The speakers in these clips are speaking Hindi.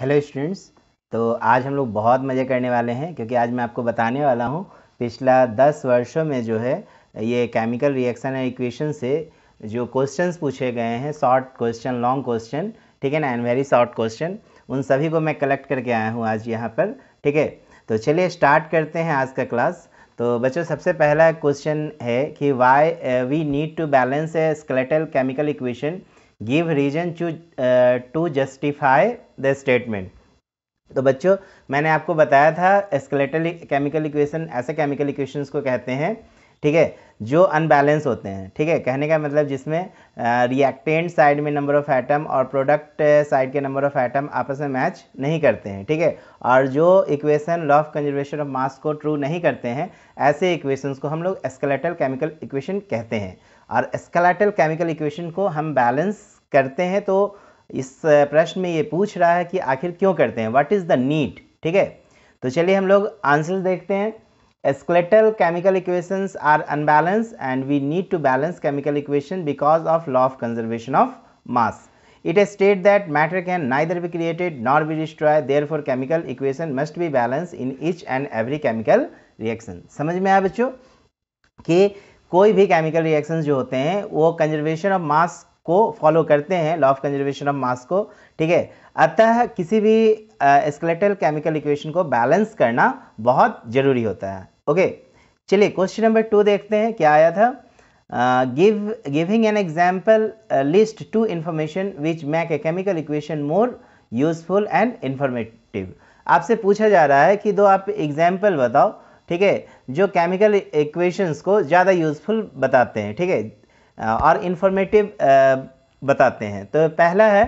हेलो स्टूडेंट्स तो आज हम लोग बहुत मज़े करने वाले हैं क्योंकि आज मैं आपको बताने वाला हूँ पिछला दस वर्षों में जो है ये केमिकल रिएक्शन एंड इक्वेशन से जो क्वेश्चंस पूछे गए हैं शॉर्ट क्वेश्चन लॉन्ग क्वेश्चन ठीक है ना एंड वेरी शॉर्ट क्वेश्चन उन सभी को मैं कलेक्ट करके आया हूँ आज यहाँ पर ठीक है तो चलिए स्टार्ट करते हैं आज का क्लास तो बच्चों सबसे पहला क्वेश्चन है कि why we need to balance a skeletal chemical equation give reason to to justify the statement तो बच्चों मैंने आपको बताया था एस्केलेटल केमिकल इक्वेशन ऐसे केमिकल इक्वेशंस को कहते हैं ठीक है जो अनबैलेंस होते हैं ठीक है कहने का मतलब जिसमें रिएक्टेंट uh, साइड में नंबर ऑफ़ एटम और प्रोडक्ट साइड uh, के नंबर ऑफ़ एटम आपस में मैच नहीं करते हैं ठीक है और जो equation law of conservation of mass को ट्रू नहीं करते हैं ऐसे इक्वेशंस को हम लोग एस्केलेटल केमिकल इक्वेशन कहते हैं और एस्केलेटल केमिकल इक्वेशन को हम बैलेंस करते हैं तो इस प्रश्न में ये पूछ रहा है कि आखिर क्यों करते हैं व्हाट इज़ द नीड ठीक है तो चलिए हम लोग आंसर देखते हैं skeletal chemical equations are unbalance and we need to balance chemical equation because of law of conservation of mass it it that matter can matter can be created not be destroy therefore chemical equation must be balance in each and every chemical reaction समझ में आया बच्चों कि कोई भी केमिकल रिएक्शन जो होते हैं वो कंजर्वेशन ऑफ मास को फॉलो करते हैं law of conservation of mass को ठीक है अतः किसी भी स्केलेटल केमिकल इक्वेशन को बैलेंस करना बहुत ज़रूरी होता है ओके चलिए क्वेश्चन नंबर टू देखते हैं क्या आया था give giving an example list two information which make a chemical equation more useful and informative आपसे पूछा जा रहा है कि दो आप एग्जाम्पल बताओ ठीक है जो केमिकल इक्वेशंस को ज़्यादा यूजफुल बताते हैं ठीक है और इन्फॉर्मेटिव बताते हैं तो पहला है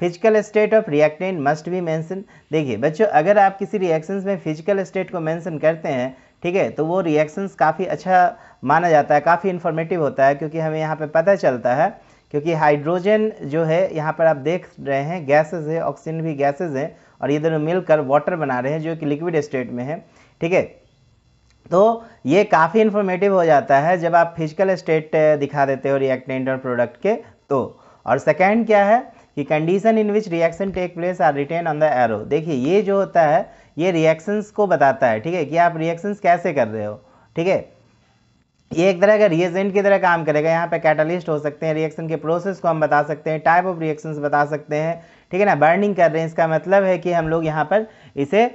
physical state of reactant must be mention देखिए बच्चों अगर आप किसी रिएक्शंस में फिजिकल स्टेट को मेंशन करते हैं ठीक है तो वो रिएक्शंस काफ़ी अच्छा माना जाता है काफ़ी इन्फॉर्मेटिव होता है क्योंकि हमें यहाँ पे पता चलता है क्योंकि हाइड्रोजन जो है यहाँ पर आप देख रहे हैं गैसेज है ऑक्सीजन भी गैसेज हैं और ये दोनों मिलकर वाटर बना रहे हैं जो कि लिक्विड स्टेट में है ठीक है तो ये काफ़ी इन्फॉर्मेटिव हो जाता है जब आप फिजिकल स्टेट दिखा देते हो रिएक्टेंट और प्रोडक्ट के तो और सेकेंड क्या है कि condition in which reaction take place are written on the arrow देखिए ये जो होता है ये रिएक्शंस को बताता है ठीक है कि आप रिएक्शंस कैसे कर रहे हो ठीक है ये एक तरह का रिएजेंट की तरह काम करेगा यहाँ पे कैटलिस्ट हो सकते हैं रिएक्शन के प्रोसेस को हम बता सकते हैं टाइप ऑफ रिएक्शंस बता सकते हैं ठीक है ना बर्निंग कर रहे हैं इसका मतलब है कि हम लोग यहाँ पर इसे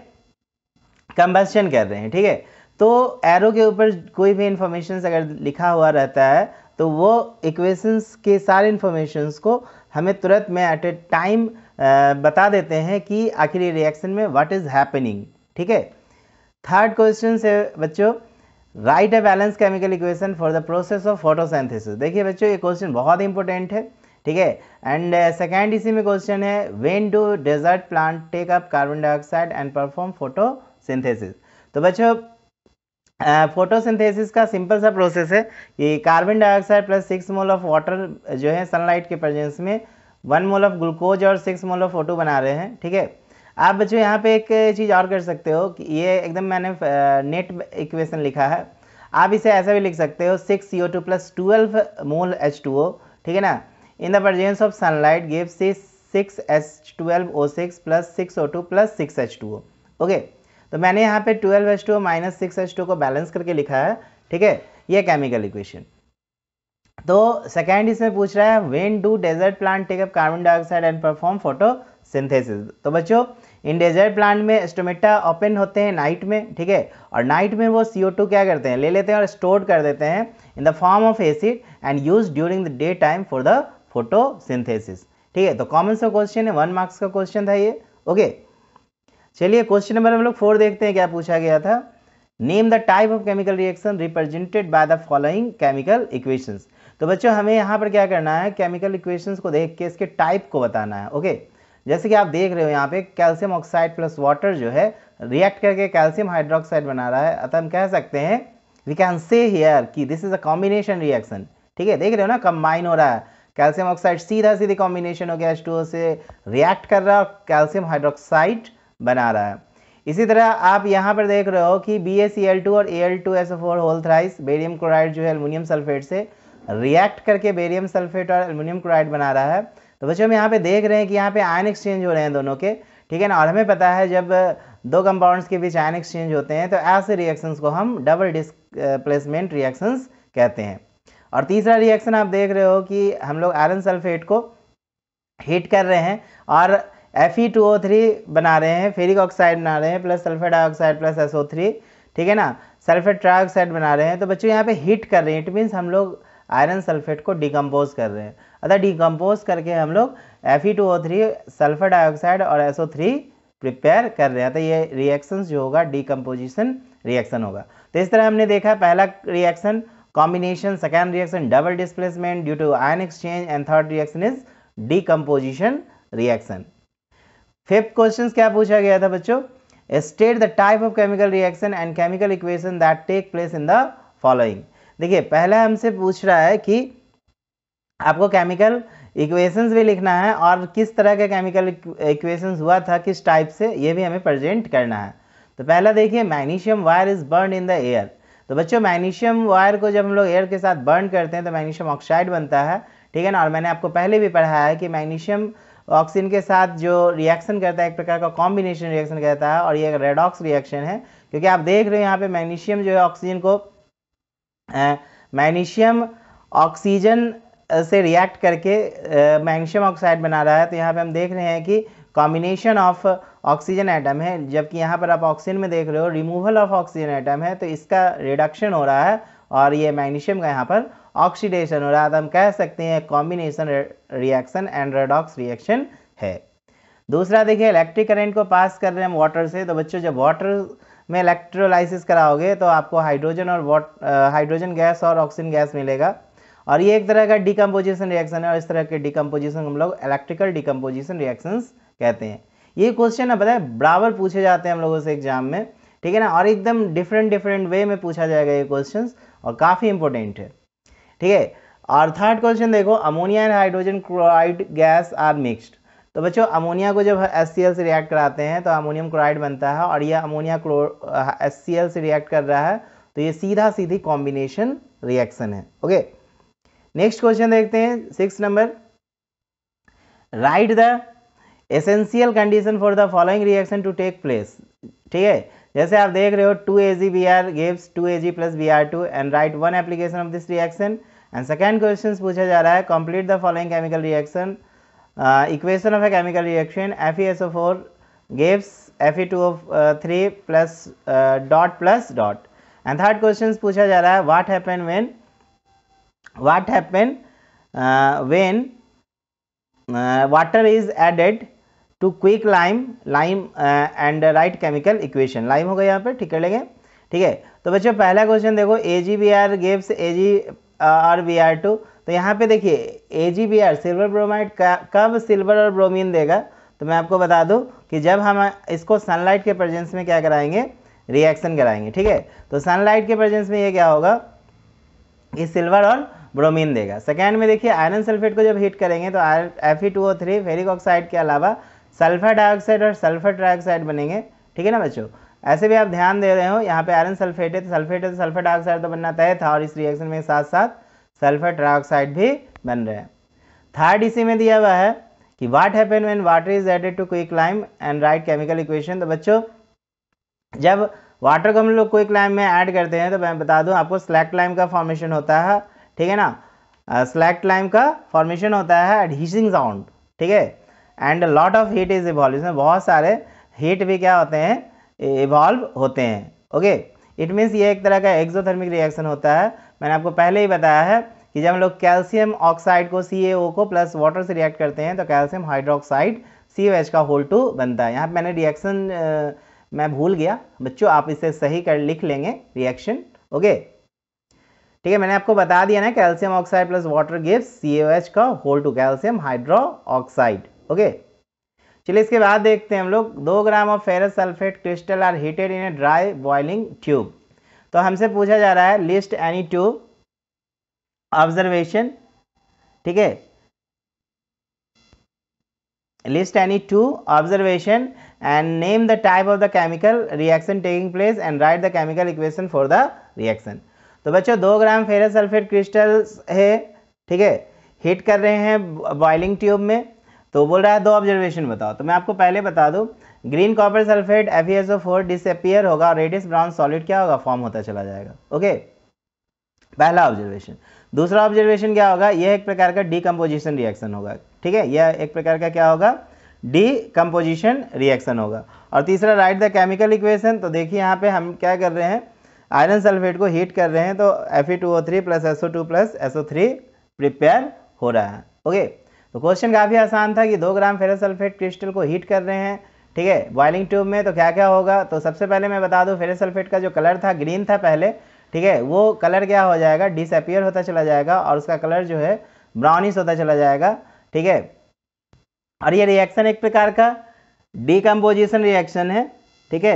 कंबस्टन कर रहे हैं ठीक है तो एरो के ऊपर कोई भी इन्फॉर्मेशन अगर लिखा हुआ रहता है तो वो इक्वेशंस के सारे इन्फॉर्मेशंस को हमें तुरंत में एट ए टाइम बता देते हैं कि आखिर ये रिएक्शन में व्हाट इज़ हैपनिंग ठीक है थर्ड क्वेश्चन से बच्चों write a balance chemical equation for the process of photosynthesis देखिए बच्चों ये क्वेश्चन बहुत इंपॉर्टेंट है ठीक है एंड सेकेंड इसी में क्वेश्चन है when do desert plant take up carbon dioxide and perform photo तो बच्चों फोटोसिंथेसिस का सिंपल सा प्रोसेस है ये carbon dioxide plus six mole of water जो है सनलाइट के प्रेजेंस में वन मोल ऑफ ग्लूकोज और सिक्स मोल ऑफ फोटो बना रहे हैं ठीक है आप बच्चों यहाँ पे एक चीज़ और कर सकते हो कि ये एकदम मैंने नेट इक्वेशन लिखा है आप इसे ऐसा भी लिख सकते हो six C O two plus twelve mole H two O ठीक है ना in the presence of sunlight gives six H twelve O six plus six O two plus six H two O okay तो मैंने यहाँ पे twelve H two minus six H two को बैलेंस करके लिखा है ठीक है ये केमिकल इक्वेशन तो सेकेंड इसमें पूछ रहा है when do desert plant take up carbon dioxide and perform photosynthesis तो बच्चों इन डेजर्ट प्लांट में स्टोमेटा ओपन होते हैं नाइट में ठीक है और नाइट में वो सी क्या करते हैं ले लेते हैं और स्टोर कर देते हैं in the form of acid and use during the day time for the photosynthesis ठीक है तो कॉमन सा क्वेश्चन है वन मार्क्स का क्वेश्चन था ये ओके okay. चलिए क्वेश्चन नंबर हम लोग फोर देखते हैं क्या पूछा गया था name the type of chemical reaction represented by the following chemical equations तो बच्चों हमें यहाँ पर क्या करना है केमिकल इक्वेशंस को देख के इसके टाइप को बताना है ओके जैसे कि आप देख रहे हो यहाँ पे कैल्शियम ऑक्साइड प्लस वाटर जो है रिएक्ट करके कैल्शियम हाइड्रोक्साइड बना रहा है अतः हम कह सकते हैं वी कैन से हेयर कि this is a combination reaction ठीक है देख रहे हो ना कंबाइन हो रहा है कैल्शियम ऑक्साइड सीधा सीधे कॉम्बिनेशन हो गया एच से रिएक्ट कर रहा है और कैल्शियम हाइड्रोक्साइड बना रहा है इसी तरह आप यहाँ पर देख रहे हो कि बी और A L whole thrice barium chloride जो है एलमिनियम सल्फेट से रिएक्ट करके बेरियम सल्फेट और एलमिनियम क्लोराइड बना रहा है तो बच्चों हम यहाँ पे देख रहे हैं कि यहाँ पे आयन एक्सचेंज हो रहे हैं दोनों के ठीक है ना और हमें पता है जब दो कंपाउंड्स के बीच आयन एक्सचेंज होते हैं तो ऐसे रिएक्शंस को हम डबल डिस्प्लेसमेंट रिएक्शंस कहते हैं और तीसरा रिएक्शन आप देख रहे हो कि हम लोग आयरन सल्फेट को हीट कर रहे हैं और F E two O three बना रहे हैं फेरिक ऑक्साइड बना रहे हैं plus sulphate dioxide plus S O three ठीक है ना सल्फेट ट्राइऑक्साइड बना रहे हैं तो बच्चों यहाँ पे हीट कर रहे हैं इट मीन्स हम लोग आयरन सल्फेट को डिकम्पोज कर रहे हैं अतः डिकम्पोज करके हम लोग F E two O three sulphur dioxide और एस ओ थ्री प्रिपेयर कर रहे हैं तो ये रिएक्शन जो होगा डिकम्पोजिशन रिएक्शन होगा तो इस तरह हमने देखा पहला reaction combination second reaction double displacement due to ion exchange and third reaction is decomposition reaction fifth question क्या पूछा गया था बच्चों state the type of chemical reaction and chemical equation that take place in the following देखिए पहला हमसे पूछ रहा है कि आपको केमिकल इक्वेशंस भी लिखना है और किस तरह का केमिकल इक्वेशंस हुआ था किस टाइप से ये भी हमें प्रेजेंट करना है तो पहला देखिए magnesium wire is burn in the air तो बच्चों मैग्नीशियम वायर को जब हम लोग एयर के साथ बर्न करते हैं तो मैग्नीशियम ऑक्साइड बनता है ठीक है ना और मैंने आपको पहले भी पढ़ाया है कि मैग्नीशियम ऑक्सीजन के साथ जो रिएक्शन करता है एक प्रकार का कॉम्बिनेशन रिएक्शन करता है और ये रेडॉक्स रिएक्शन है क्योंकि आप देख रहे हो यहाँ पे मैग्नीशियम जो है ऑक्सीजन को मैग्नीशियम ऑक्सीजन से रिएक्ट करके मैग्नीशियम ऑक्साइड बना रहा है तो यहाँ पे हम देख रहे हैं कि कॉम्बिनेशन ऑफ ऑक्सीजन आइटम है जबकि यहाँ पर आप ऑक्सीजन में देख रहे हो रिमूवल ऑफ ऑक्सीजन आइटम है तो इसका रिडक्शन हो रहा है और ये मैग्नीशियम का यहाँ पर ऑक्सीडेशन और आज हम कह सकते हैं combination reaction and redox reaction है दूसरा देखिए इलेक्ट्रिक करंट को पास कर रहे हैं हम वाटर से तो बच्चों जब वाटर में इलेक्ट्रोलाइसिस कराओगे तो आपको हाइड्रोजन और वाट हाइड्रोजन गैस और ऑक्सीजन गैस मिलेगा और ये एक तरह का डिकम्पोजिशन रिएक्शन है और इस तरह के डिकम्पोजिशन हम लोग इलेक्ट्रिकल डिकम्पोजिशन रिएक्शन कहते हैं ये क्वेश्चन ना बताए बराबर पूछे जाते हैं हम लोगों से एग्जाम में ठीक है ना और एकदम डिफरेंट डिफरेंट वे में पूछा जाएगा ये क्वेश्चन और काफ़ी इंपॉर्टेंट है ठीक है और थर्ड क्वेश्चन देखो ammonia and hydrogen chloride gas are mixed तो बच्चों अमोनिया को जब एस से रिएक्ट कराते हैं तो अमोनियम क्लोराइड बनता है और यह अमोनिया क्लो एस से रिएक्ट कर रहा है तो ये सीधा सीधी कॉम्बिनेशन रिएक्शन है ओके नेक्स्ट क्वेश्चन देखते हैं six number write the essential condition for the following reaction to take place ठीक है जैसे आप देख रहे हो two A G B R gives two A G plus B R two and write one application of this reaction and second question पूछा जा रहा है complete the following chemical reaction equation of a chemical reaction F E S O four gives F E two O three plus dot plus dot and third question पूछा जा रहा है what happen when what happen when water is added to quick lime lime and write chemical equation lime हो गया यहाँ पे ठीक कर लेंगे ठीक है तो बच्चों पहला क्वेश्चन देखो A G B R gives A G R B R two तो यहाँ पे देखिए A G B R silver bromide कब सिल्वर और ब्रोमीन देगा तो मैं आपको बता दूँ कि जब हम इसको सनलाइट के प्रेजेंस में क्या कराएंगे रिएक्शन कराएंगे ठीक है तो सनलाइट के प्रेजेंस में ये क्या होगा ये सिल्वर और ब्रोमीन देगा सेकेंड में देखिए आयरन सल्फेट को जब हीट करेंगे तो आयर F E two O three ferric oxide के अलावा सल्फर डाइऑक्साइड और सल्फर ट्राइऑक्साइड बनेंगे ठीक है ना बच्चों ऐसे भी आप ध्यान दे रहे हो यहाँ पे आयरन सल्फेट है तो सल्फेट है तो सल्फर डाइऑक्साइड तो बनना तय था और इस रिएक्शन में साथ साथ सल्फर ट्राइऑक्साइड भी बन रहे हैं थर्ड इसी में दिया हुआ है कि what happen when water is added to quick lime and write chemical equation तो बच्चों जब वाटर को हम लोग क्विक लाइम में ऐड करते हैं तो मैं बता दूँ आपको स्लैक्ट लाइम का फॉर्मेशन होता है ठीक है ना स्लैक्ट लाइम का फॉर्मेशन होता है एडहीसिंग साउंड ठीक है and lot of heat is evolve इसमें बहुत सारे हीट भी क्या होते हैं इवॉल्व होते हैं ओके इट मीन्स ये एक तरह का एक्जोथर्मिक रिएक्शन होता है मैंने आपको पहले ही बताया है कि जब हम लोग कैल्शियम ऑक्साइड को सी को प्लस वाटर से रिएक्ट करते हैं तो कैल्शियम हाइड्रोक्साइड सी का होल टू बनता है यहाँ पर मैंने रिएक्शन मैं भूल गया बच्चों आप इसे सही कर लिख लेंगे रिएक्शन ओके ठीक है मैंने आपको बता दिया ना calcium oxide plus water gives C का whole two calcium hydroxide okay चलिए इसके बाद देखते हैं हम लोग दो gram of ferrous sulphate crystal are heated in a dry boiling tube तो हमसे पूछा जा रहा है लिस्ट एनी ट्यूब ऑब्जर्वेशन ठीक है list any two observation and name the type of the chemical reaction taking place and write the chemical equation for the reaction तो बच्चों दो ग्राम फेरस सल्फेट क्रिस्टल्स है ठीक है हीट कर रहे हैं बॉइलिंग ट्यूब में तो बोल रहा है दो ऑब्जर्वेशन बताओ तो मैं आपको पहले बता दूँ green copper sulphate F S O four disappear होगा और रेडिस ब्राउन सॉलिड क्या होगा फॉर्म होता चला जाएगा ओके पहला ऑब्जर्वेशन दूसरा ऑब्जर्वेशन क्या होगा यह एक प्रकार का डीकम्पोजिशन रिएक्शन होगा ठीक है यह एक प्रकार का क्या होगा डी कंपोजिशन रिएक्शन होगा और तीसरा राइट द केमिकल इक्वेशन तो देखिए यहाँ पे हम क्या कर रहे हैं आयरन सल्फेट को हीट कर रहे हैं तो F E two O three plus S O two plus S O three prepare हो रहा है ओके तो क्वेश्चन काफ़ी आसान था कि दो ग्राम फेरस सल्फेट क्रिस्टल को हीट कर रहे हैं ठीक है बॉइलिंग ट्यूब में तो क्या क्या होगा तो सबसे पहले मैं बता दूँ फेरस सल्फेट का जो कलर था ग्रीन था पहले ठीक है वो कलर क्या हो जाएगा डिसअपियर होता चला जाएगा और उसका कलर जो है ब्राउनिश होता चला जाएगा ठीक है और ये रिएक्शन एक प्रकार का डिकम्पोजिशन रिएक्शन है ठीक है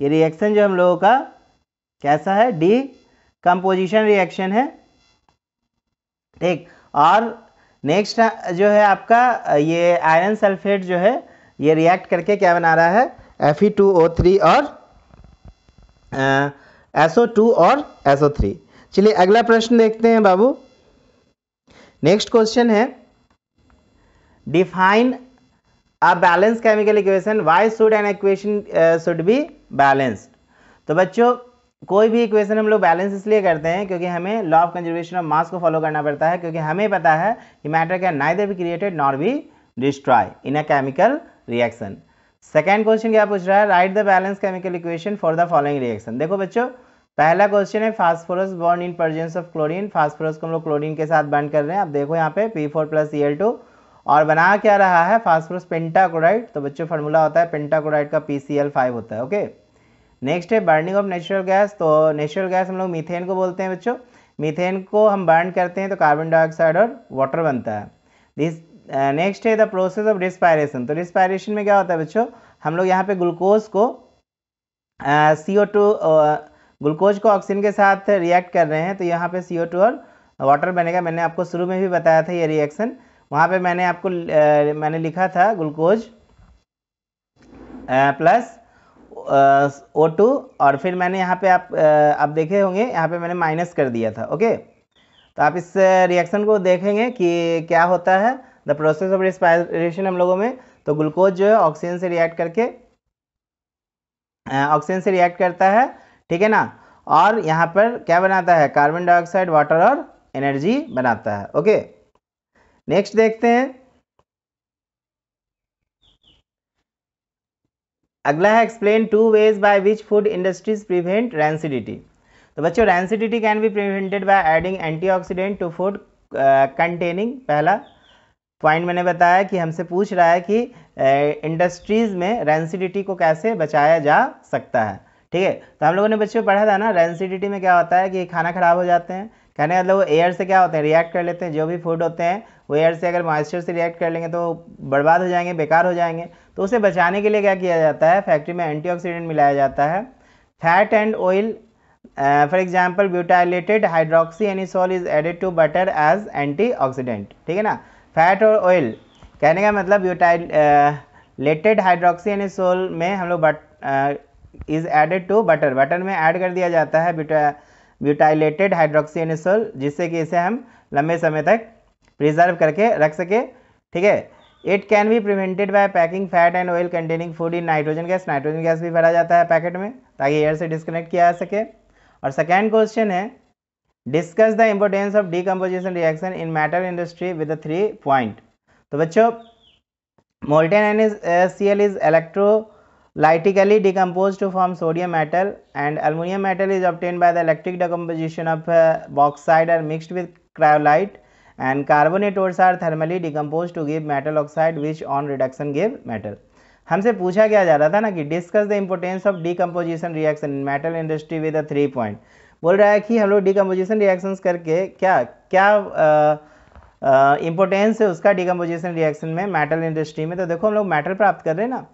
ये रिएक्शन जो हम लोगों का कैसा है डी कंपोजिशन रिएक्शन है ठीक और नेक्स्ट uh, जो है आपका uh, ये आयरन सल्फेट जो है ये रिएक्ट करके क्या बना रहा है F E two O three और एस ओ टू और एस ओ थ्री चलिए अगला प्रश्न देखते हैं बाबू नेक्स्ट क्वेश्चन है define a balance chemical equation why should an equation should be balanced तो बच्चों कोई भी इक्वेशन हम लोग बैलेंस इसलिए करते हैं क्योंकि हमें law of conservation of mass को फॉलो करना पड़ता है क्योंकि हमें पता है कि matter can neither be created nor be destroy in a chemical reaction second question क्या पूछ रहा है write the balance chemical equation for the following reaction देखो बच्चों पहला क्वेश्चन है phosphorus bond in presence of chlorine phosphorus को हम लोग क्लोरीन के साथ बर्न कर रहे हैं आप देखो यहाँ पे P four plus L two और बना क्या रहा है फास्फोरस पेंटाक्लोराइड तो बच्चों फार्मूला होता है पेंटाक्लोराइड का पी सी एल फाइव होता है ओके okay? नेक्स्ट है बर्निंग ऑफ नेचुरल गैस तो नेचुरल गैस हम लोग मीथेन को बोलते हैं बच्चों मीथेन को हम बर्न करते हैं तो कार्बन डाइऑक्साइड और वाटर बनता है दिस नेक्स्ट uh, है द प्रोसेस ऑफ रिस्पायरेशन तो रिस्पायरेशन में क्या होता है बच्चों हम लोग यहाँ पे ग्लूकोज को सी ओ टू ग्लूकोज को ऑक्सीजन के साथ रिएक्ट कर रहे हैं तो यहाँ पे सी ओ टू और वाटर बनेगा मैंने आपको शुरू में भी बताया था ये रिएक्शन वहाँ पे मैंने आपको uh, मैंने लिखा था glucose plus uh, O two और फिर मैंने यहाँ पे आप आप देखे होंगे यहाँ पे मैंने माइनस कर दिया था ओके तो आप इस रिएक्शन को देखेंगे कि क्या होता है द प्रोसेस ऑफ रिस्पायरेशन हम लोगों में तो ग्लूकोज जो है ऑक्सीजन से रिएक्ट करके ऑक्सीजन से रिएक्ट करता है ठीक है ना और यहाँ पर क्या बनाता है कार्बन डाइऑक्साइड वाटर और एनर्जी बनाता है ओके नेक्स्ट देखते हैं अगला है explain two ways by which food industries prevent rancidity तो बच्चों rancidity can be prevented by adding antioxidant to food containing पहला पॉइंट मैंने बताया कि हमसे पूछ रहा है कि इंडस्ट्रीज़ uh, में रेंसिडिटी को कैसे बचाया जा सकता है ठीक है तो हम लोगों ने बच्चों पढ़ा था ना रेंसिडिटी में क्या होता है कि खाना खराब हो जाते हैं कहने का मतलब वो एयर से क्या होते हैं रिएक्ट कर लेते हैं जो भी फूड होते हैं वो एयर से अगर मॉइस्चर से रिएक्ट कर लेंगे तो बर्बाद हो जाएंगे बेकार हो जाएंगे तो उसे बचाने के लिए क्या किया जाता है फैक्ट्री में एंटीऑक्सीडेंट मिलाया जाता है fat and oil for example butylated hydroxy anisole is added to butter as oxidant ठीक है ना फैट और ऑयल कहने का मतलब ब्यूटाइल लेटेड हाइड्रोक्सी एनिसोल में हम लोग but is added to butter butter में ऐड कर दिया जाता है ब्यूटा ब्यूटाइलेटेड हाइड्रोक्सी जिससे कि इसे हम लंबे समय तक प्रिजर्व करके रख सके ठीक है it can be prevented by packing fat and oil containing food in nitrogen gas nitrogen gas भी भरा जाता है पैकेट में ताकि एयर से डिस्कनेक्ट किया जा सके और सेकेंड क्वेश्चन है discuss the importance of decomposition reaction in matter industry with three point तो बच्चों molten N is C L is electrolytically lytically decomposed to form sodium metal and aluminum metal is obtained by the electric decomposition of uh, bauxite are mixed with cryolite and carbonate ores are thermally decomposed to give metal oxide which on reduction give metal हमसे पूछा क्या जा रहा था ना कि discuss the importance of decomposition reaction in metal industry with a three point बोल रहा है कि हम लोग डीकम्पोजिशन रिएक्शंस करके क्या क्या इम्पोर्टेंस है उसका डीकम्पोजिशन रिएक्शन में मेटल इंडस्ट्री में तो देखो हम लोग मेटल प्राप्त कर रहे हैं ना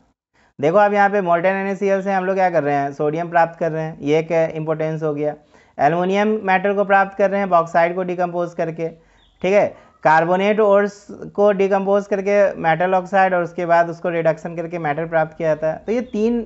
देखो आप यहाँ पे मोल्टेन एन से हम लोग क्या कर रहे हैं सोडियम प्राप्त कर रहे हैं ये एक इम्पोर्टेंस हो गया एलुमिनियम मैटर को प्राप्त कर रहे हैं बॉक्साइड को डिकम्पोज करके ठीक है कार्बोनेट और को डिकम्पोज करके मेटल ऑक्साइड और उसके बाद उसको रिडक्शन करके मेटल प्राप्त किया जाता है तो ये तीन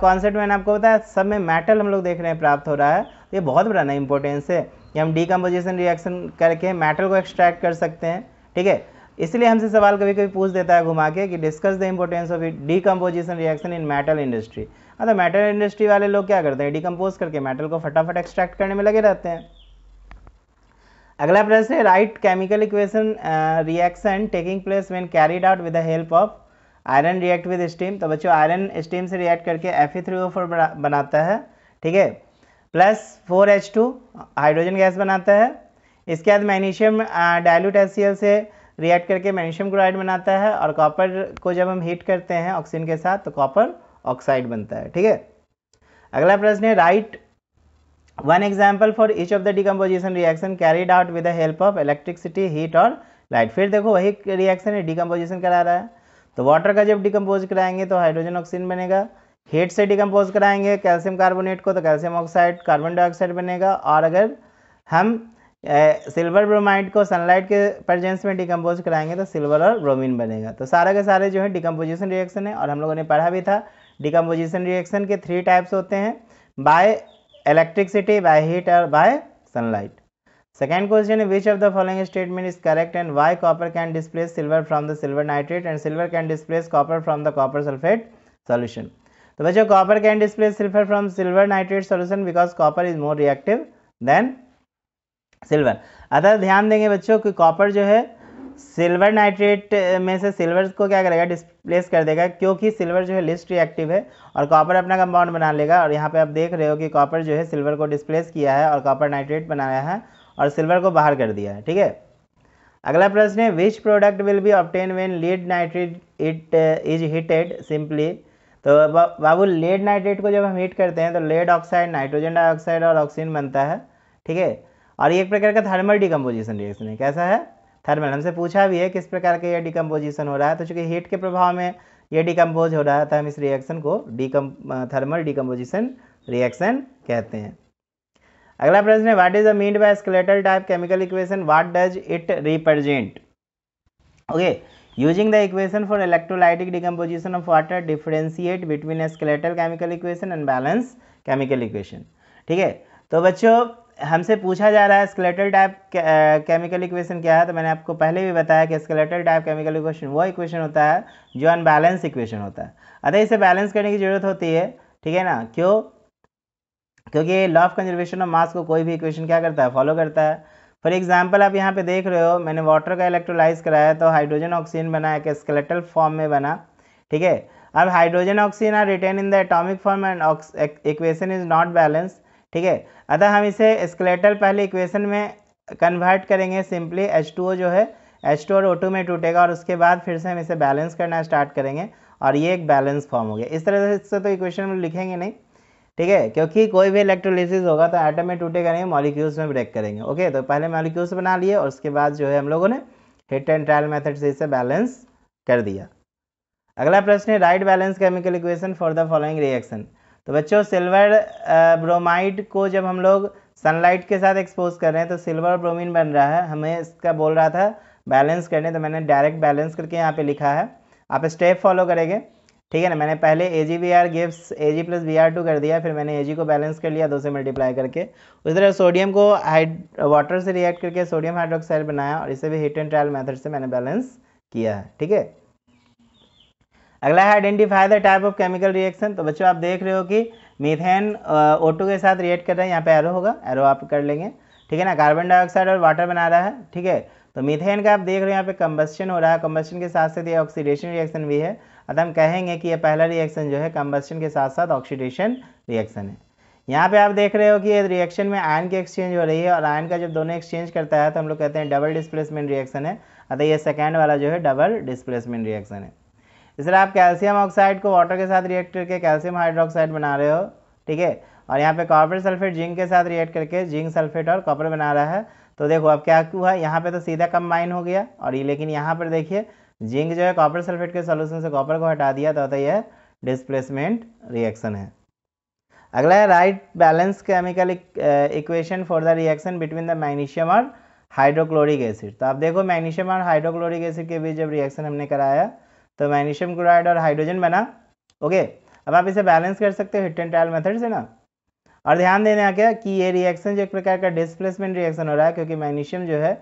कॉन्सेप्ट मैंने आपको बताया सब में मेटल हम लोग देख रहे हैं प्राप्त हो रहा है तो ये बहुत पुराना इंपॉर्टेंस है कि हम डिकम्पोजिशन रिएक्शन करके मेटल को एक्सट्रैक्ट कर सकते हैं ठीक है इसलिए हमसे सवाल कभी कभी पूछ देता है घुमा के कि discuss the importance of decomposition reaction in metal industry अतः मेटल इंडस्ट्री वाले लोग क्या करते हैं डिकम्पोज करके मेटल को फटाफट एक्सट्रैक्ट करने में लगे रहते हैं अगला प्रश्न है write chemical equation reaction taking place when carried out with the help of iron react with steam तो बच्चों आयरन स्टीम से रिएक्ट करके फोर बनाता है ठीक है प्लस टू हाइड्रोजन गैस बनाता है इसके बाद मैग्नीशियम डायल्यूट HCl से रिएक्ट करके मैग्नीशियम क्लोराइड बनाता है और कॉपर को जब हम हीट करते हैं ऑक्सीजन के साथ तो कॉपर ऑक्साइड बनता है ठीक है अगला प्रश्न है write one example for each of the decomposition reaction carried out with the help of electricity heat और लाइट फिर देखो वही रिएक्शन है डिकम्पोजिशन करा रहा है तो वाटर का जब डिकम्पोज कराएंगे तो हाइड्रोजन ऑक्सीजन बनेगा हीट से डिकम्पोज कराएंगे कैल्शियम कार्बोनेट को तो कैल्शियम ऑक्साइड कार्बन डाइऑक्साइड बनेगा और अगर हम सिल्वर ब्रोमाइड को सनलाइट के प्रजेंस में डिकम्पोज कराएंगे तो सिल्वर और ब्रोमिन बनेगा तो सारे के सारे जो है डिकम्पोजिशन रिएक्शन है और हम लोगों ने पढ़ा भी था डिकम्पोजिशन रिएक्शन के थ्री टाइप्स होते हैं बाय इलेक्ट्रिकसिटी बाय हीट और बाय सनलाइट सेकेंड क्वेश्चन है which of the following statement is correct and why copper can displace silver from the silver nitrate and silver can displace copper from the copper sulphate solution तो बच्चों copper can displace silver from silver nitrate solution because copper is more reactive than silver अतः ध्यान देंगे बच्चों कि कॉपर जो है सिल्वर नाइट्रेट में से सिल्वर को क्या करेगा डिस्प्लेस कर देगा क्योंकि सिल्वर जो है लिस्ट रिएक्टिव है और कॉपर अपना कंपाउंड बना लेगा और यहाँ पे आप देख रहे हो कि कॉपर जो है सिल्वर को डिस्प्लेस किया है और कॉपर नाइट्रेट बनाया है और सिल्वर को बाहर कर दिया है ठीक है अगला प्रश्न है which product will be obtain when lead nitrate it is heated simply तो बाबू लेड नाइट्रेट को जब हम हीट करते हैं तो लेड ऑक्साइड नाइट्रोजन डाइऑक्साइड और ऑक्सीजन बनता है ठीक है और ये एक प्रकार का थर्मल डिकम्पोजिशन रिएक्शन है कैसा है थर्मल हमसे पूछा भी है किस प्रकार का यह डिकम्पोजिशन हो रहा है तो चूंकि हीट के प्रभाव में यह डिकम्पोज हो रहा है तो हम इस रिएक्शन को डिकम थर्मल डिकम्पोजिशन रिएक्शन कहते हैं अगला प्रश्न है what is the mean by skeletal type chemical equation what does it represent okay using the equation for electrolytic decomposition of water differentiate between a skeletal chemical equation and balanced chemical equation ठीक है तो बच्चों हमसे पूछा जा रहा है स्केलेटल टाइप केमिकल इक्वेशन क्या है तो मैंने आपको पहले भी बताया कि स्केलेटल टाइप केमिकल इक्वेशन वो इक्वेशन होता है जो अनबैलेंस इक्वेशन होता है अतः इसे बैलेंस करने की ज़रूरत होती है ठीक है ना क्यों क्योंकि law of conservation of mass को कोई भी इक्वेशन क्या करता है फॉलो करता है फॉर एग्जाम्पल आप यहाँ पे देख रहे हो मैंने वाटर का इलेक्ट्रोलाइज कराया तो हाइड्रोजन ऑक्सीजन बना एक स्केलेटल फॉर्म में बना ठीक है अब hydrogen oxygen are written in the atomic form and equation is not balance ठीक है अतः हम इसे स्केलेटल पहले इक्वेशन में कन्वर्ट करेंगे सिंपली एच जो है एच और ओ में टूटेगा और उसके बाद फिर से हम इसे बैलेंस करना स्टार्ट करेंगे और ये एक बैलेंस फॉर्म हो गया इस तरह से तो इक्वेशन में लिखेंगे नहीं ठीक है क्योंकि कोई भी इलेक्ट्रोलिसिस होगा तो एटम में टूटेगा नहीं मॉलिक्यूल्स में ब्रेक करेंगे ओके तो पहले मॉलिक्यूल्स बना लिए और उसके बाद जो है हम लोगों ने हिट एंड ट्रायल मेथड से इसे बैलेंस कर दिया अगला प्रश्न है write balance chemical equation for the following reaction तो बच्चों सिल्वर ब्रोमाइड को जब हम लोग सनलाइट के साथ एक्सपोज कर रहे हैं तो सिल्वर ब्रोमीन बन रहा है हमें इसका बोल रहा था बैलेंस करने तो मैंने डायरेक्ट बैलेंस करके यहाँ पे लिखा है आप स्टेप फॉलो करेंगे ठीक है ना मैंने पहले A G B R gives A G plus B R two कर दिया फिर मैंने ए जी को बैलेंस कर लिया दो से मल्टीप्लाई करके उसी तरह सोडियम को हाइड वाटर से रिएक्ट करके सोडियम हाइड्रोक्साइड बनाया और इसे भी हीट एंड ट्रायल मैथड से मैंने बैलेंस किया है ठीक है अगला है identify the type of chemical reaction तो बच्चों आप देख रहे हो कि मीथेन ओटो के साथ रिएक्ट कर रहे हैं यहाँ पे एरो होगा एरो आप कर लेंगे ठीक है ना कार्बन डाइऑक्साइड और वाटर बना रहा है ठीक है तो मीथेन का आप देख रहे हो यहाँ पे कम्बस्टन हो रहा है कम्बस्टन के साथ साथ ये ऑक्सीडेशन रिएक्शन भी है अतः हम कहेंगे कि ये पहला रिएक्शन जो है कम्बस्टन के साथ साथ ऑक्सीडेशन रिएक्शन है यहाँ पे आप देख रहे हो कि ये रिएक्शन में आयन की एक्सचेंज हो रही है और आयन का जब दोनों एक्सचेंज करता है तो हम लोग कहते हैं डबल डिस्प्लेसमेंट रिएक्शन है अतः ये सेकेंड वाला जो है डबल डिस्प्लेसमेंट रिएक्शन है इसलिए आप कैल्शियम ऑक्साइड को वाटर के साथ रिएक्ट करके कैल्शियम हाइड्रोक्साइड बना रहे हो ठीक है और यहाँ पे कॉपर सल्फेट जिंक के साथ रिएक्ट करके जिंक सल्फेट और कॉपर बना रहा है तो देखो अब क्या हुआ यहाँ पे तो सीधा कम्बाइन हो गया और ये लेकिन यहाँ पर देखिए जिंक जो है कॉपर सल्फेट के सोल्यूशन से कॉपर को हटा दिया तो होता यह डिसप्लेसमेंट रिएक्शन है अगला है write balance chemical equation for the reaction between the magnesium और हाइड्रोक्लोरिक एसिड तो आप देखो मैग्नीशियम और हाइड्रोक्लोरिक एसिड के बीच जब रिएक्शन हमने कराया तो मैग्नीशियम क्लोराइड और हाइड्रोजन बना ओके अब आप इसे बैलेंस कर सकते हो हिट एंड ट्रायल मेथड से ना और ध्यान देना क्या कि ये रिएक्शन जो एक प्रकार का डिस्प्लेसमेंट रिएक्शन हो रहा है क्योंकि मैग्नीशियम जो है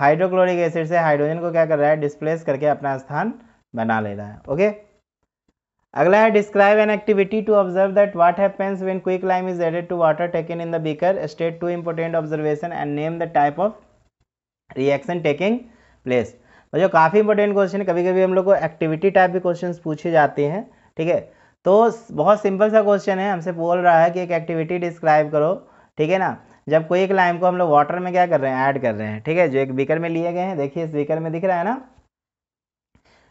हाइड्रोक्लोरिक एसिड से हाइड्रोजन को क्या कर रहा है डिस्प्लेस करके अपना स्थान बना ले रहा है ओके अगला है describe an activity to observe that what happens when quick lime is added to water taken in the beaker state two important observation and name the type of reaction taking place और जो काफ़ी इंपॉर्टेंट क्वेश्चन है कभी कभी हम लोग को एक्टिविटी टाइप भी क्वेश्चन पूछे जाते हैं ठीक है तो बहुत सिंपल सा क्वेश्चन है हमसे बोल रहा है कि एक एक्टिविटी डिस्क्राइब करो ठीक है ना जब कोई एक लाइम को हम लोग वाटर में क्या कर रहे हैं ऐड कर रहे हैं ठीक है जो एक बीकर में लिए गए हैं देखिए इस बीकर में दिख रहा है ना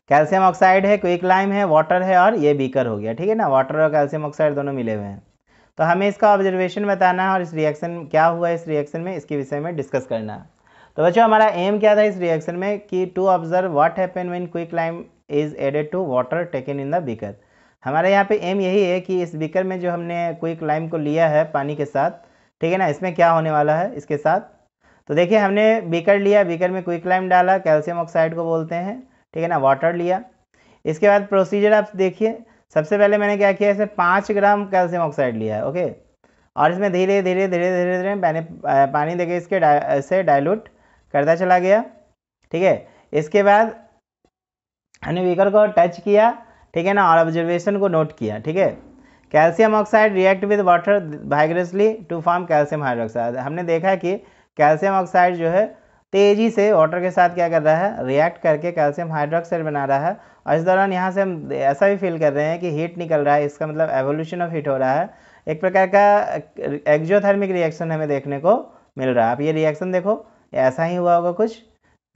कैल्शियम ऑक्साइड है क्विक लाइम है वाटर है और ये बीकर हो गया ठीक है ना वाटर और कैल्शियम ऑक्साइड दोनों मिले हुए हैं तो हमें इसका ऑब्जर्वेशन बताना है और इस रिएक्शन क्या हुआ है इस रिएक्शन में इसके विषय में डिस्कस करना है तो बच्चों हमारा एम क्या था इस रिएक्शन में कि to observe what happen when quick lime is added to water taken in the beaker हमारे यहाँ पे एम यही है कि इस बीकर में जो हमने क्विक लाइम को लिया है पानी के साथ ठीक है ना इसमें क्या होने वाला है इसके साथ तो देखिए हमने बीकर लिया बीकर में क्विक लाइम डाला कैल्शियम ऑक्साइड को बोलते हैं ठीक है ना वाटर लिया इसके बाद प्रोसीजर आप देखिए सबसे पहले मैंने क्या किया इसमें पाँच ग्राम कैल्शियम ऑक्साइड लिया है ओके और इसमें धीरे धीरे धीरे धीरे धीरे मैंने पानी देखे इसके डा, से डायलूट करता चला गया ठीक है इसके बाद हमने वीकर को टच किया ठीक है ना और ऑब्जर्वेशन को नोट किया ठीक है calcium oxide react with water vigorously to form calcium hydroxide हमने देखा कि कैल्शियम ऑक्साइड जो है तेज़ी से वाटर के साथ क्या कर रहा है रिएक्ट करके कैल्शियम हाइड्रोक्साइड बना रहा है और इस दौरान यहाँ से हम ऐसा भी फील कर रहे हैं कि हीट निकल रहा है इसका मतलब एवोल्यूशन ऑफ हीट हो रहा है एक प्रकार का एक्जोथर्मिक रिएक्शन हमें देखने को मिल रहा है आप ये रिएक्शन देखो ऐसा ही हुआ होगा कुछ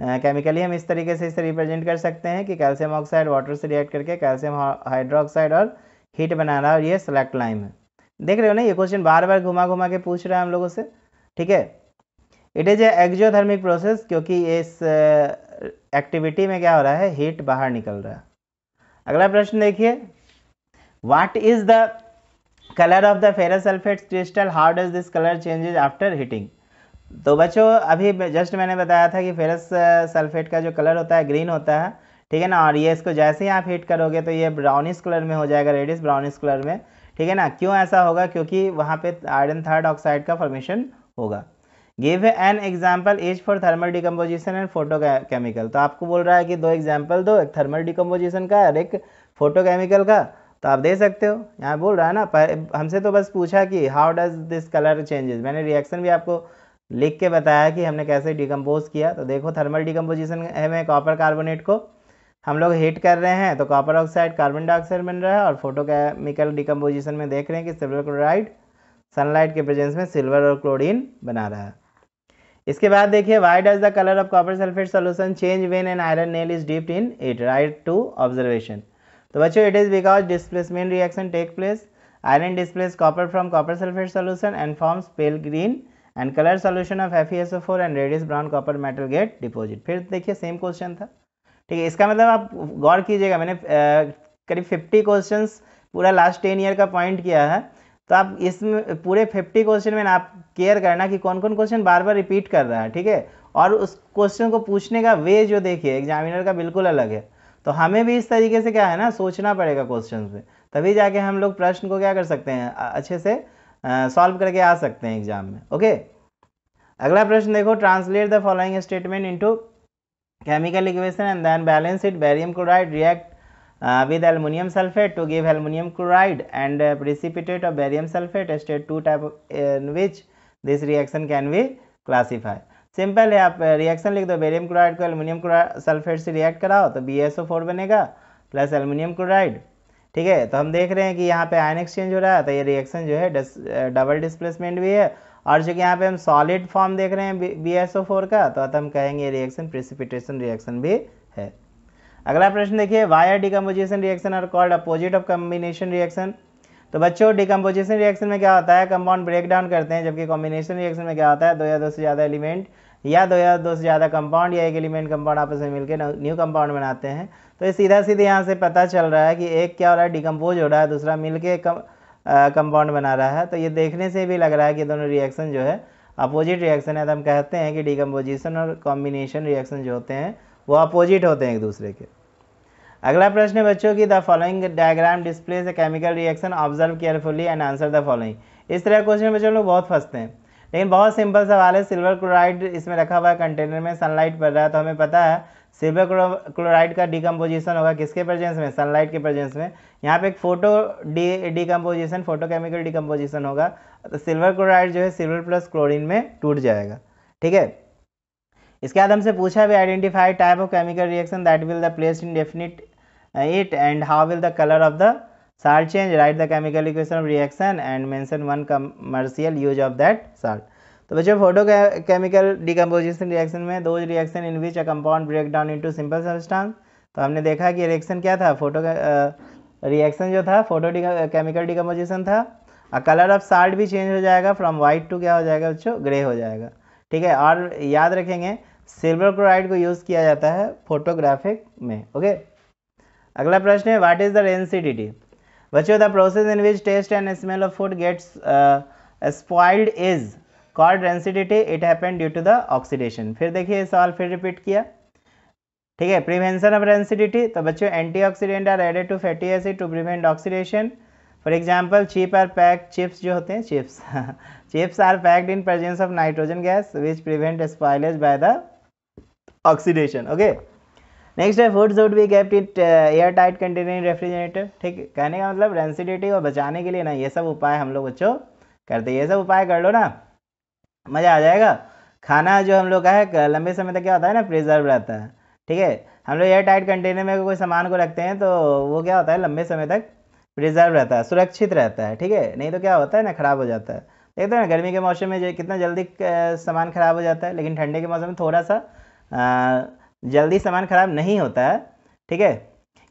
केमिकली हम इस तरीके से इसे रिप्रेजेंट कर सकते हैं कि कैल्शियम ऑक्साइड वाटर से रिएक्ट करके कैल्शियम हाइड्रोक्साइड और हीट बना रहा है और ये सेलेक्ट लाइम है देख रहे हो ना ये क्वेश्चन बार बार घुमा घुमा के पूछ रहा है हम लोगों से ठीक है it is a exothermic process क्योंकि इस एक्टिविटी में क्या हो रहा है हीट बाहर निकल रहा है अगला प्रश्न देखिए what is the colour of the ferrous sulphate crystal how does this colour changes after heating तो बच्चों अभी जस्ट मैंने बताया था कि फेरस सल्फेट uh, का जो कलर होता है ग्रीन होता है ठीक है ना और ये इसको जैसे ही आप हीट करोगे तो ये ब्राउनिश कलर में हो जाएगा रेडिस ब्राउनिश कलर में ठीक है ना क्यों ऐसा होगा क्योंकि वहाँ पे आयरन थर्ड ऑक्साइड का फॉर्मेशन होगा give an example is for thermal decomposition and photochemical तो आपको बोल रहा है कि दो एग्जाम्पल दो एक थर्मल डिकम्पोजिशन का और एक फोटो केमिकल का तो आप दे सकते हो यहाँ बोल रहा है ना हमसे तो बस पूछा कि how does this colour changes मैंने रिएक्शन भी आपको लिख के बताया कि हमने कैसे डिकम्पोज किया तो देखो थर्मल डिकम्पोजिशन में कॉपर कार्बोनेट को हम लोग हीट कर रहे हैं तो कॉपर ऑक्साइड कार्बन डाइऑक्साइड बन रहा है और फोटोकेमिकल डिकम्पोजिशन में देख रहे हैं कि सिल्वर क्लोराइड सनलाइट के प्रेजेंस में सिल्वर और क्लोरीन बना रहा है इसके बाद देखिए why does the colour of copper sulphate solution change when an iron nail is dipped in it write two observation तो बच्चों it is because displacement reaction take place iron displace copper from copper sulphate solution and forms pale green and colour solution of F and reddish brown copper metal gate deposit फिर देखिए सेम क्वेश्चन था ठीक है इसका मतलब आप गौर कीजिएगा मैंने करीब फिफ्टी क्वेश्चन पूरा लास्ट टेन ईयर का पॉइंट किया है तो आप इसमें पूरे फिफ्टी क्वेश्चन में आप केयर करना कि कौन कौन क्वेश्चन बार बार रिपीट कर रहा है ठीक है और उस क्वेश्चन को पूछने का वे जो देखिए एग्जामिनर का बिल्कुल अलग है तो हमें भी इस तरीके से क्या है ना सोचना पड़ेगा क्वेश्चन में तभी जाके हम लोग प्रश्न को क्या कर सकते हैं अच्छे से सॉल्व करके आ सकते हैं एग्जाम में ओके अगला प्रश्न देखो translate the following statement into chemical equation and then balance it barium chloride react with aluminium sulphate to give aluminium chloride and precipitate of barium sulphate state two type in which this reaction can be classify simple है आप रिएक्शन uh, लिख दो बेरियम क्लोराइड को एल्युमिनियम सल्फेट से रिएक्ट कराओ तो बी एस ओ फोर बनेगा प्लस एल्युमिनियम क्लोराइड ठीक है तो हम देख रहे हैं कि यहाँ पे आयन एक्सचेंज हो रहा है तो ये रिएक्शन जो है डबल डिस्प्लेसमेंट भी है और जो कि यहाँ पे हम सॉलिड फॉर्म देख रहे हैं बी एस ओ फोर का तो अत हम कहेंगे रिएक्शन प्रिसिपिटेशन रिएक्शन भी है अगला प्रश्न देखिए why are decomposition reaction are called opposite of combination reaction तो बच्चों डिकम्पोजिशन रिएक्शन में क्या होता है कंपाउंड ब्रेक डाउन करते हैं जबकि कॉम्बिनेशन रिएक्शन में क्या होता है दो या दो से ज़्यादा एलिमेंट या दो तो या दो तो से ज़्यादा कंपाउंड या एक एलिमेंट कंपाउंड आपस में मिलकर न्यू कंपाउंड बनाते हैं तो ये सीधा सीधे यहाँ से पता चल रहा है कि एक क्या हो रहा है डिकम्पोज हो रहा है दूसरा मिल के कंपाउंड बना रहा है तो ये देखने से भी लग रहा है कि दोनों रिएक्शन जो है अपोजिट रिएक्शन है तो हम कहते हैं कि डिकम्पोजिशन और कॉम्बिनेशन रिएक्शन जो होते हैं वो अपोजिट होते हैं एक दूसरे के अगला प्रश्न है बच्चों की द फॉलोइंग डायग्राम डिस्प्ले से chemical reaction observe carefully and answer the following इस तरह क्वेश्चन बच्चों लोग बहुत फंसते हैं लेकिन बहुत सिंपल सवाल है सिल्वर क्लोराइड इसमें रखा हुआ है कंटेनर में सनलाइट पड़ रहा है तो हमें पता है सिल्वर क्लोराइड का डिकम्पोजिशन होगा किसके प्रेजेंस में सनलाइट के प्रेजेंस में यहाँ पे एक photo D decomposition photochemical decomposition होगा तो सिल्वर क्लोराइड जो है सिल्वर प्लस क्लोरीन में टूट जाएगा ठीक है इसके बाद हमसे पूछा भी identify type of chemical reaction that will the place in definite it and how will the colour of the salt change write the chemical equation of reaction and mention one commercial use of that salt तो बच्चों फोटो केमिकल डिकम्पोजिशन रिएक्शन में दो reaction in which a compound break down into simple substance तो हमने देखा कि रिएक्शन क्या था फोटो रिएक्शन जो था फोटो केमिकल डिकम्पोजिशन था और कलर ऑफ साल्ट भी चेंज हो जाएगा फ्रॉम वाइट टू क्या हो जाएगा बच्चों ग्रे हो जाएगा ठीक है और याद रखेंगे सिल्वर क्लोराइड को यूज़ किया जाता है फोटोग्राफिक में ओके अगला प्रश्न है व्हाट इज़ द रेंसिडिटी बच्चों the process in which taste and smell of food gets spoiled is called rancidity it happen due to the oxidation फिर देखिए सवाल फिर रिपीट किया ठीक है प्रिवेंशन ऑफ रेंसिडिटी तो बच्चों antioxidant are added to fatty acid to prevent oxidation for example chip are pack chips जो होते हैं chips chips are packed in presence of nitrogen gas which prevent spoilage by the oxidation okay next है food should be kept it airtight container refrigerator ठीक कहने का मतलब रेंसिडिटी और बचाने के लिए ना ये सब उपाय हम लोग बच्चों करते ये सब उपाय कर लो ना मज़ा आ जाएगा खाना जो हम लोग का है लंबे समय तक क्या होता है ना प्रिजर्व रहता है ठीक है हम लोग एयर टाइट कंटेनर में कोई सामान को रखते हैं तो वो क्या होता है लंबे समय तक प्रिजर्व रहता है सुरक्षित रहता है ठीक है नहीं तो क्या होता है ना ख़राब हो जाता है देखते हो ना गर्मी के मौसम में कितना जल्दी सामान ख़राब हो जाता है लेकिन ठंडे के मौसम में थोड़ा सा जल्दी सामान ख़राब नहीं होता है ठीक है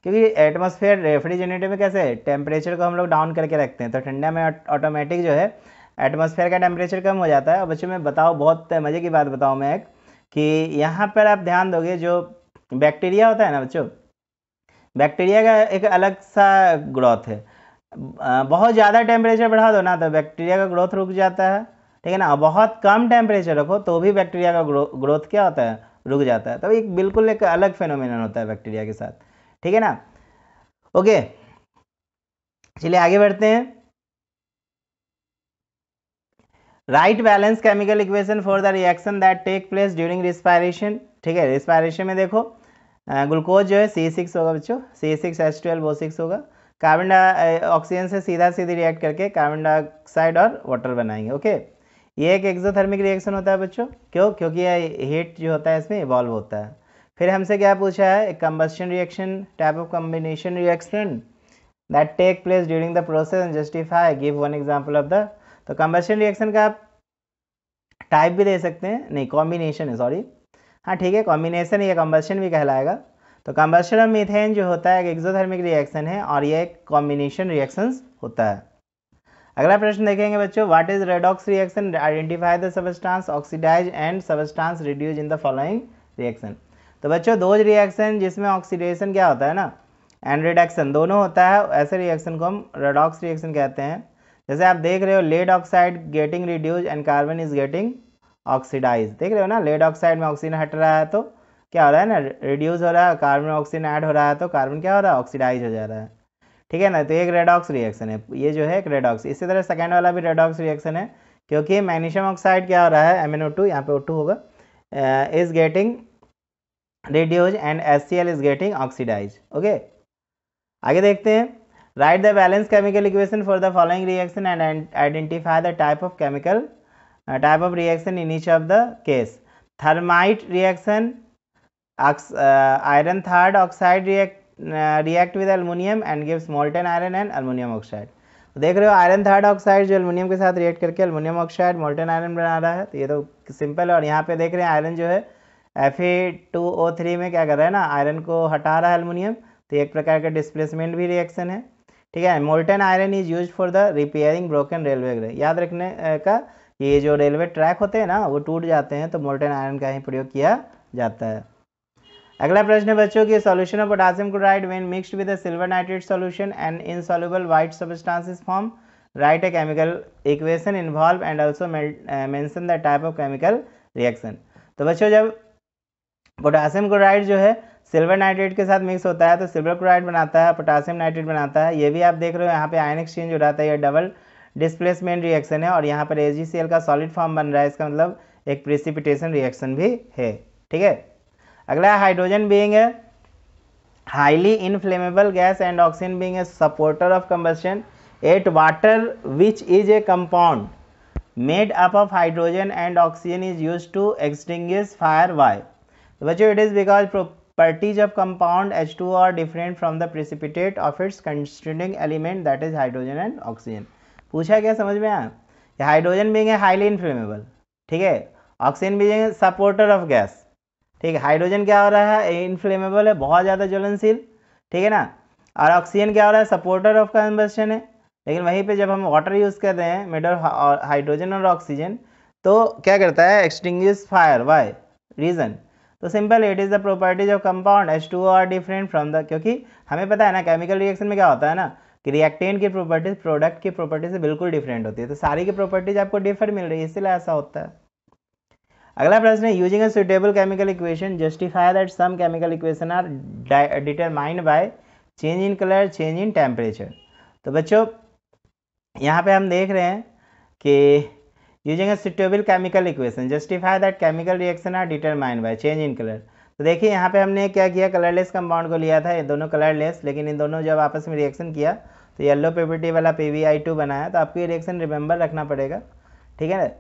क्योंकि एटमोसफेयर रेफ्रिजरेटर में कैसे है टेम्परेचर को हम लोग डाउन करके रखते हैं तो ठंडा में ऑटोमेटिक जो है एटमोसफेयर का टेम्परेचर कम हो जाता है और बच्चों में बताओ बहुत मज़े की बात बताऊँ मैं एक कि यहाँ पर आप ध्यान दोगे जो बैक्टीरिया होता है ना बच्चों बैक्टीरिया का एक अलग सा ग्रोथ है बहुत ज़्यादा टेम्परेचर बढ़ा दो ना तो बैक्टीरिया का ग्रोथ रुक जाता है ठीक है ना बहुत कम टेम्परेचर रखो तो भी बैक्टीरिया का ग्रो ग्रोथ क्या होता है रुक जाता है तो एक बिल्कुल एक अलग फेनोमिन होता है बैक्टीरिया के साथ ठीक है ना ओके चलिए आगे बढ़ते हैं write balance chemical equation for the reaction that take place during respiration ठीक है रिस्पायरेशन में देखो ग्लूकोज जो है सी सिक्स होगा बच्चों सी सिक्स एच ट्वेल्व होगा कार्बन ऑक्सीजन से सीधा सीधी रिएक्ट करके कार्बन डाइऑक्साइड और वाटर बनाएंगे ओके okay? ये एक एक्जोथर्मिक रिएक्शन होता है बच्चों क्यों क्योंकि यह हीट जो होता है इसमें इवॉल्व होता है फिर हमसे क्या पूछा है एक combustion reaction type of combination reaction that take place during the process and justify give one example of the तो कम्बस्टन रिएक्शन का आप टाइप भी दे सकते हैं नहीं कॉम्बिनेशन है सॉरी हाँ ठीक है कॉम्बिनेशन या कम्बस्टन भी कहलाएगा तो कम्बस्टन ऑफ मीथेन जो होता है एक एक्जोथर्मिक रिएक्शन है और यह एक कॉम्बिनेशन रिएक्शन होता है अगला प्रश्न देखेंगे बच्चों what is redox reaction identify the substance oxidise and substance reduce in the following reaction तो बच्चों दो रिएक्शन जिसमें ऑक्सीडेशन क्या होता है ना एंड रिडक्शन दोनों होता है ऐसे रिएक्शन को हम रेडॉक्स रिएक्शन कहते हैं जैसे आप देख रहे हो lead oxide getting reduce and carbon is getting oxidise देख रहे हो ना लेड ऑक्साइड में ऑक्सीजन हट रहा है तो क्या हो रहा है ना रिड्यूज हो रहा है कार्बन में ऑक्सीजन ऐड हो रहा है तो कार्बन क्या हो रहा है ऑक्सीडाइज हो जा रहा है ठीक है ना तो एक रेडॉक्स रिएक्शन है ये जो है एक रेडॉक्स इसी तरह सेकेंड वाला भी रेडॉक्स रिएक्शन है क्योंकि मैग्नीशियम ऑक्साइड क्या हो रहा है एम एन ओ टू यहाँ पे ओ टू होगा is getting reduce and S C L is getting oxidise okay आगे देखते हैं write the balance chemical equation for the following reaction and identify the type of chemical type of reaction in each of the case thermite reaction iron third oxide react react with aluminium and gives molten iron and aluminium oxide देख रहे हो आयरन थर्ड ऑक्साइड जो एलुमिनियम के साथ रिएक्ट करके अल्मोनियम ऑक्साइड मोल्टन आयरन बना रहा है तो ये तो सिंपल है और यहाँ पे देख रहे हैं आयरन जो है थ्री में क्या कर रहा है ना आयरन को हटा रहा है अलमोनियम तो एक प्रकार का डिस्प्लेसमेंट भी रिएक्शन है ठीक है molten iron is use for the repairing broken railway याद रखने का ये जो रेलवे ट्रैक होते हैं ना वो टूट जाते हैं तो मोल्टन आयरन का ही प्रयोग किया जाता है अगला प्रश्न है बच्चों की solution of potassium chloride when mix with silver nitrate solution and soluble white substances form write a chemical equation involve and also mention the type of chemical reaction तो बच्चों जब पोटासियम क्लोराइड जो है सिल्वर नाइट्रेट के साथ मिक्स होता है तो सिल्वर क्लोराइड बनाता है पोटासियम नाइट्रेट बनाता है ये भी आप देख रहे हो यहाँ पे आयन एक्सचेंज हो रहा था यह डबल डिस्प्लेसमेंट रिएक्शन है और यहाँ पर एल का सॉलिड फॉर्म बन रहा है इसका मतलब एक प्रिसिपिटेशन रिएक्शन भी है ठीक है अगला हाइड्रोजन बींग है highly inflammable gas and oxygen being a supporter of combustion at water which is a compound made up of hydrogen and oxygen is use to extinguish fire why बच्चों it is because of compound H two are different from the precipitate of its constituent element that is hydrogen and oxygen पूछा क्या समझ में आया हाइड्रोजन बींग है हाईली इनफ्लेमेबल ठीक है oxygen being supporter of gas ठीक है हाइड्रोजन क्या हो रहा है इनफ्लेमेबल है बहुत ज़्यादा ज्वलनशील ठीक है ना और ऑक्सीजन क्या हो रहा है सपोर्टर ऑफ कंबस्टन है लेकिन वहीं पे जब हम वाटर यूज़ कर रहे हैं मेड हाइड्रोजन और ऑक्सीजन तो क्या करता है एक्सटिंग फायर वाई रीज़न तो simple it is the properties of compound H two are different from the क्योंकि हमें पता है ना केमिकल रिएक्शन में क्या होता है ना कि रिएक्टेंट की प्रॉपर्टीज़ प्रोडक्ट की प्रॉपर्टी से बिल्कुल डिफरेंट होती है तो सारी की प्रॉपर्टीज आपको डिफर मिल रही है इसलिए ऐसा होता है अगला प्रश्न है using a suitable chemical equation justify that some chemical equation are determined by change in colour change in temperature तो बच्चों यहाँ पे हम देख रहे हैं कि using a suitable chemical equation justify that chemical reaction are determined by change in colour तो देखिए यहाँ पे हमने क्या किया कलरलेस कंपाउंड को लिया था ये दोनों कलरलेस लेकिन इन दोनों जब आपस में रिएक्शन किया तो येलो पीपीटी वाला पी वी आई टू बनाया तो आपको ये रिएक्शन रिमेंबर रखना पड़ेगा ठीक है ना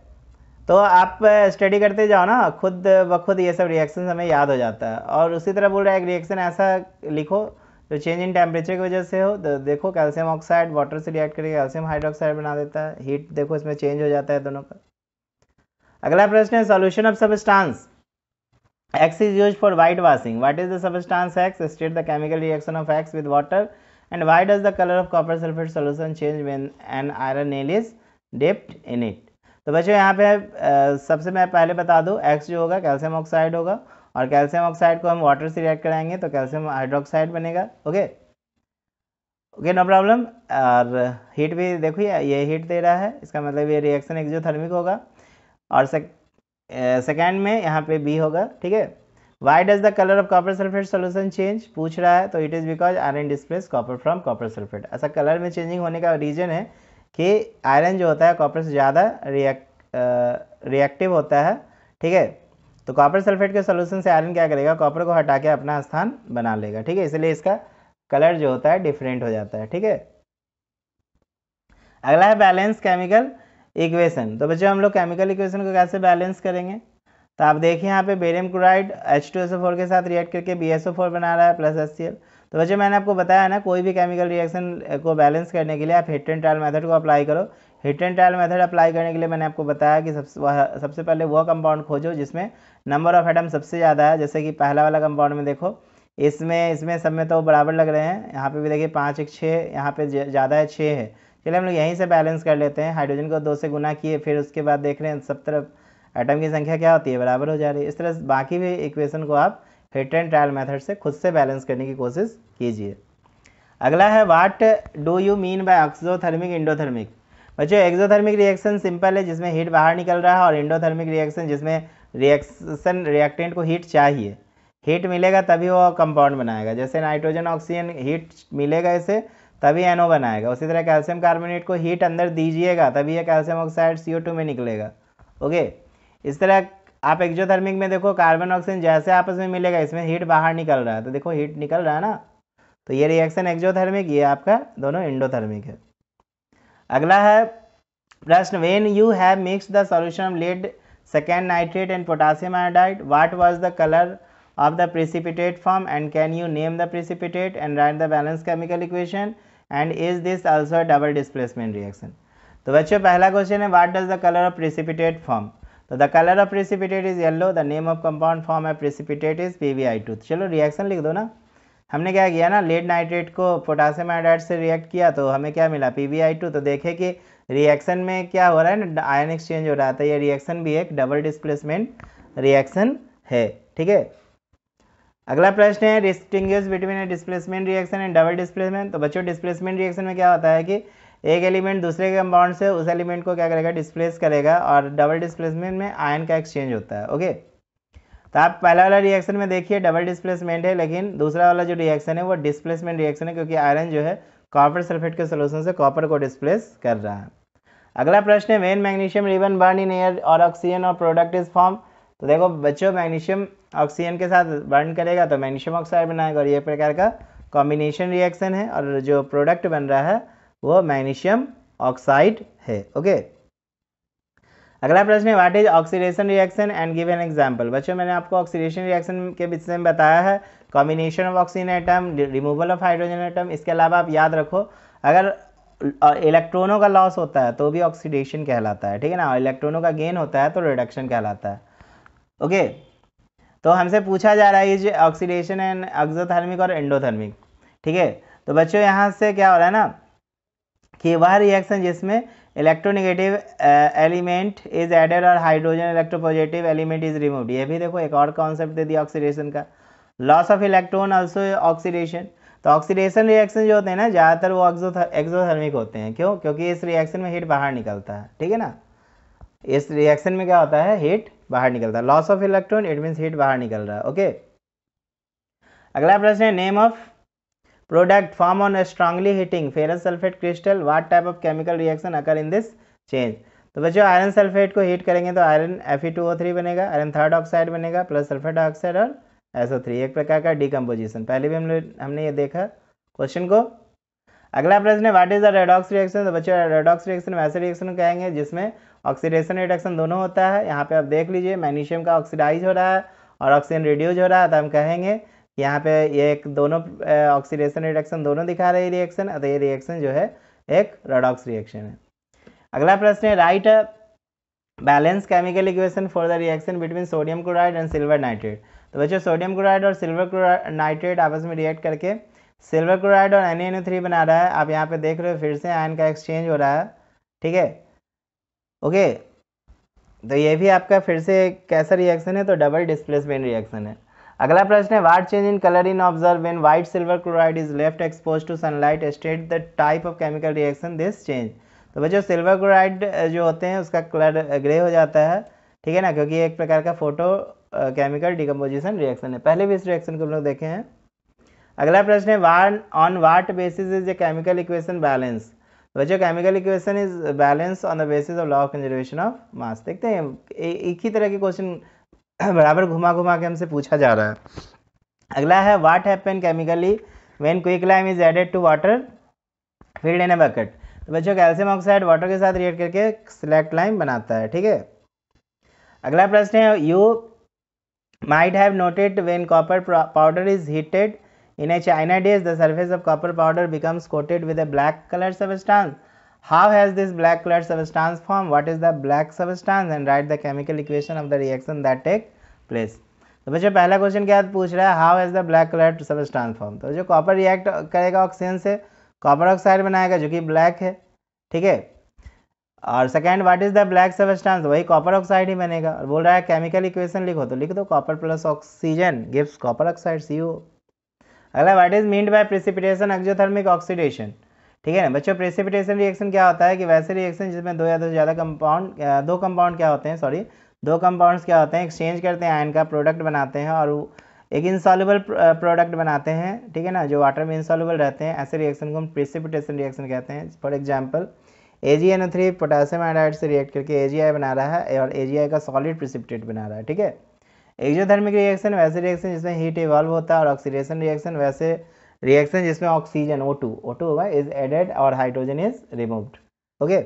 तो आप स्टडी करते जाओ ना खुद ब खुद ये सब रिएक्शन हमें याद हो जाता है और उसी तरह बोल रहा है एक रिएक्शन ऐसा लिखो जो चेंज इन टेम्परेचर की वजह से हो तो देखो कैल्शियम ऑक्साइड वाटर से रिएक्ट करके कैल्शियम हाइड्रोक्साइड बना देता है हीट देखो इसमें चेंज हो जाता है दोनों का अगला प्रश्न है solution of substance X is use for white washing what is the substance X state the chemical reaction of X with water and why does the colour of copper sulphate solution change when an iron nail is dipped in it तो बच्चों यहाँ पे सबसे मैं पहले बता दूँ एक्स जो होगा कैल्शियम ऑक्साइड होगा और कैल्शियम ऑक्साइड को हम वाटर से रिएक्ट कराएंगे तो कैल्शियम हाइड्रोक्साइड बनेगा ओके ओके नो प्रॉब्लम और हीट भी देखो ये हीट दे रहा है इसका मतलब ये रिएक्शन एक्जोथर्मिक होगा और सेक, सेकेंड में यहाँ पे बी होगा ठीक है why does the colour of copper sulphate solution change पूछ रहा है तो it is because iron displace copper from copper sulphate ऐसा कलर में चेंजिंग होने का रीजन है कि आयरन जो होता है कॉपर से ज़्यादा रिएक्ट रिएक्टिव होता है ठीक है तो कॉपर सल्फेट के सोल्यूशन से आयरन क्या करेगा कॉपर को हटा के अपना स्थान बना लेगा ठीक है इसलिए इसका कलर जो होता है डिफरेंट हो जाता है ठीक है अगला है बैलेंस केमिकल इक्वेशन तो बच्चों हम लोग केमिकल इक्वेशन को कैसे बैलेंस करेंगे तो आप देखिए यहाँ पे barium chloride H two S O four के साथ रिएक्ट करके बी एस ओ फोर बना रहा है प्लस एस सी एल तो वैसे मैंने आपको बताया ना कोई भी केमिकल रिएक्शन को बैलेंस करने के लिए आप हिट एंड ट्रायल मेथड को अप्लाई करो hit and trial method apply करने के लिए मैंने आपको बताया कि सबसे सबसे पहले वह कंपाउंड खोजो जिसमें नंबर ऑफ एटम सबसे ज़्यादा है जैसे कि पहला वाला कंपाउंड में देखो इसमें इसमें सब में तो बराबर लग रहे हैं यहाँ पे भी देखिए पाँच एक छः यहाँ पे ज़्यादा है छः है चलिए हम लोग यहीं से बैलेंस कर लेते हैं हाइड्रोजन को दो से गुना किए फिर उसके बाद देख रहे हैं सब तरफ एटम की संख्या क्या होती है बराबर हो जा रही है इस तरह बाकी भी इक्वेशन को आप हिट एंड ट्रायल मेथड से खुद से बैलेंस करने की कोशिश कीजिए अगला है what do you mean by exothermic endothermic बच्चों एक्सोथर्मिक रिएक्शन सिंपल है जिसमें हीट बाहर निकल रहा है और इंडोथर्मिक रिएक्शन जिसमें रिएक्शन रिएक्टेंट को हीट चाहिए हीट मिलेगा तभी वो कंपाउंड बनाएगा जैसे नाइट्रोजन ऑक्सीजन हीट मिलेगा इसे तभी एनओ बनाएगा उसी तरह कैल्शियम कार्बोनेट को हीट अंदर दीजिएगा तभी ये कैल्शियम ऑक्साइड सी में निकलेगा ओके इस तरह आप एक्जोथर्मिक में देखो कार्बन ऑक्सीजन जैसे आपस में मिलेगा इसमें हीट बाहर निकल रहा है तो देखो हीट निकल रहा है ना तो ये रिएक्शन एक्जोथर्मिक ये आपका दोनों इंडोथर्मिक है अगला है प्रश्न when you have mix the solution of lead second nitrate and potassium iodide what was the colour of the precipitate form and can you name the precipitate and write the balance chemical equation and is this also double displacement reaction तो बच्चों पहला क्वेश्चन है what does the colour of precipitate form तो the colour of precipitate is yellow the name of compound form है precipitate is P B I two चलो रिएक्शन लिख दो ना हमने क्या किया ना लेड नाइट्रेट को पोटासियम आयोडाइड से रिएक्ट किया तो हमें क्या मिला पी वी आई टू तो देखे कि रिएक्शन में क्या हो रहा है ना आयन एक्सचेंज हो रहा है तो ये रिएक्शन भी एक डबल डिस्प्लेसमेंट रिएक्शन है ठीक है अगला प्रश्न है distinguish between a displacement reaction and double displacement तो बच्चों डिस्प्लेसमेंट रिएक्शन में क्या होता है कि एक एलिमेंट दूसरे के कंपाउंड से उस एलिमेंट को क्या करेगा डिस्प्लेस करेगा और डबल डिस्प्लेसमेंट में आयन का एक्सचेंज होता है ओके तो आप पहला वाला रिएक्शन में देखिए डबल डिस्प्लेसमेंट है लेकिन दूसरा वाला जो रिएक्शन है वो डिस्प्लेसमेंट रिएक्शन है क्योंकि आयरन जो है कॉपर सल्फेट के सोल्यूशन से कॉपर को डिस्प्लेस कर रहा है अगला प्रश्न है when magnesium ribbon burn in air और ऑक्सीजन और प्रोडक्ट इज फॉर्म तो देखो बच्चों मैग्नीशियम ऑक्सीजन के साथ बर्न करेगा तो मैग्नीशियम ऑक्साइड बनाएगा और ये प्रकार का कॉम्बिनेशन रिएक्शन है और जो प्रोडक्ट बन रहा है वो मैग्नीशियम ऑक्साइड है ओके अगला प्रश्न है what is oxidation reaction and give an example बच्चों मैंने आपको ऑक्सीडेशन रिएक्शन के विषय में बताया है combination of oxygen item removal of hydrogen item इसके अलावा आप याद रखो अगर इलेक्ट्रॉनों का लॉस होता है तो भी ऑक्सीडेशन कहलाता है ठीक है ना इलेक्ट्रॉनों का गेन होता है तो रिडक्शन कहलाता है ओके तो हमसे पूछा जा रहा है ये ऑक्सीडेशन एंड एक्जोथर्मिक और एंडोथर्मिक ठीक है तो बच्चों यहाँ से क्या हो रहा है ना कि वह रिएक्शन जिसमें इलेक्ट्रोनेगेटिव एलिमेंट इज एडेड और hydrogen electropositive element is remove ये भी देखो एक और कॉन्सेप्ट दे दिया ऑक्सीडेशन का loss of electron also oxidation तो ऑक्सीडेशन रिएक्शन जो होते हैं ना ज़्यादातर वो एक्सोथर्मिक होते हैं क्यों क्योंकि इस रिएक्शन में हीट बाहर निकलता है ठीक है ना इस रिएक्शन में क्या होता है हीट बाहर निकलता है loss of electron it means heat बाहर निकल रहा है ओके अगला प्रश्न है name of product form on a strongly heating ferrous sulfate crystal what type of chemical reaction occur in this change तो बच्चों आयरन सल्फेट को हीट करेंगे तो आयरन थ्री बनेगा आयरन थर्ड ऑक्साइड बनेगा प्लस सल्फेट ऑक्साइड और थ्री एक प्रकार का डिकम्पोजिशन पहले भी हमने हमने ये देखा क्वेश्चन को अगला प्रश्न है what is the redox reaction तो बच्चों रेडॉक्स रिएक्शन वैसे रिएक्शन कहेंगे जिसमें ऑक्सीडेशन रिडक्शन दोनों होता है यहाँ पे आप देख लीजिए मैग्नीशियम का ऑक्सीडाइज हो रहा है और ऑक्सीजन रिड्यूज हो रहा है तो हम कहेंगे यहाँ पे ये एक दोनों ऑक्सीडेशन रिएक्शन दोनों दिखा रहे रिएक्शन अतः ये रिएक्शन जो है एक रोडॉक्स रिएक्शन है अगला प्रश्न है write balance chemical equation for the reaction between sodium chloride and silver nitrate तो बच्चों सोडियम क्लोराइड और सिल्वर नाइट्रेट आपस में रिएक्ट करके सिल्वर क्लोराइड और एन थ्री बना रहा है आप यहाँ पे देख रहे हो फिर से आयन का एक्सचेंज हो रहा है ठीक है ओके तो ये भी आपका फिर से कैसा रिएक्शन है तो डबल डिस्प्लेसमेंट रिएक्शन है अगला प्रश्न है what change in colour in observe when white silver chloride is left expose to sunlight state the type of chemical reaction this change तो बच्चों सिल्वर क्लोराइड जो होते हैं उसका कलर ग्रे हो जाता है ठीक है ना क्योंकि एक प्रकार का फोटो केमिकल डिकम्पोजिशन रिएक्शन है पहले भी इस रिएक्शन को हम लोग देखे हैं अगला प्रश्न है what on what basis is a chemical equation balance बच्चों chemical equation is balance on the basis of law of conservation of mass देखते हैं एक ही तरह के क्वेश्चन बराबर घुमा घुमा के हमसे पूछा जा रहा है अगला है what happen chemically when quick lime is added to water filled in a bucket तो बच्चों कैल्शियम ऑक्साइड वाटर के साथ रिएक्ट करके सिलेक्ट लाइम बनाता है ठीक है अगला प्रश्न है you might have noted when copper powder is heated in a china dish the surface of copper powder becomes coated with a black colour substance how has this black colored substance formed what is the black substance and write the chemical equation of the reaction that take place तो बच्चे पहला क्वेश्चन क्या पूछ रहा है how is the black colour substance form तो जो कॉपर रिएक्ट करेगा ऑक्सीजन से कॉपर ऑक्साइड बनाएगा जो कि ब्लैक है ठीक है और second what is the black substance वही कॉपर ऑक्साइड ही बनेगा और बोल रहा है केमिकल इक्वेशन लिखो तो लिख दो copper plus oxygen gives copper oxide see अगला what is meant by precipitation exothermic oxidation ठीक है ना बच्चों प्रेसिपिटेशन रिएक्शन क्या होता है कि वैसे रिएक्शन जिसमें दो या दो ज़्यादा कंपाउंड दो कंपाउंड क्या होते हैं सॉरी दो कंपाउंड्स क्या होते हैं एक्सचेंज करते हैं आयन का प्रोडक्ट बनाते हैं और एक इंसॉल्यूबल प्रोडक्ट बनाते हैं ठीक है ना जो वाटर में इंसॉल्यूबल रहते हैं ऐसे रिएक्शन को हम प्रेसिपिटेशन रिएक्शन कहते हैं for example A G N three potassium iodide से रिएक्ट करके ए जी आई बना रहा है और ए जी आई का सॉलिड प्रिसिपिटेट बना रहा है ठीक है एक्जोथर्मिक रिएक्शन वैसे रिएक्शन जिसमें हीट इवॉल्व होता है और ऑक्सीडेशन रिएक्शन वैसे रिएक्शन जिसमें oxygen O two O two होगा इज एडेड और हाइड्रोजन इज रिमूव्ड ओके